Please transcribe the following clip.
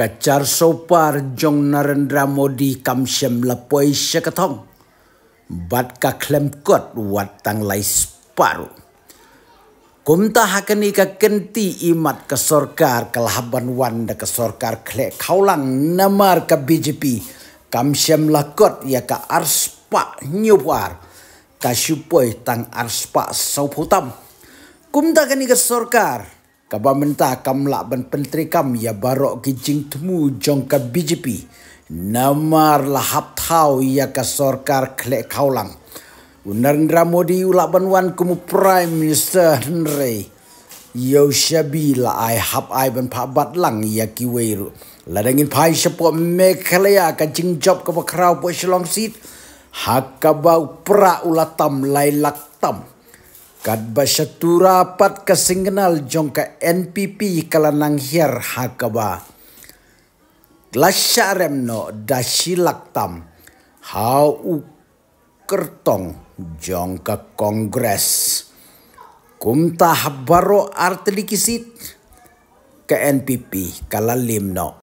kacar sopar jong Narendra Modi kamshem lapoi sekatong, bat ka klem kot wat tang lai sparu kumta hakani ka kenti imat ka sorkar kalhaban wanda ka sorkar kle khaulang namar ka BJP kamshem lakot ya ka arspa nyupar ka supoi tang arspa sauputam kumta kani ka sorkar Kabamenta kamla ban pentri kam ya barok ki jing temu jong ka BJP. Namar lahap tau ya ka sorkar klek kaulang. Narendra Modi ulak ban wan kumu Prime Minister Henry. Yo shabi la ai hap ai ban pak bat lang ya ki weiru. Ladangin pai sepo me ka jing job ka bakrau hak kabau sit. Hakabau pra ulatam lai laktam. Kadba syatura pat jong jongka NPP kalanang hier hakaba. Glasyaremno dasilaktam hau kertong jongka kongres. Kumta habaro artelikisit ke NPP kalalimno.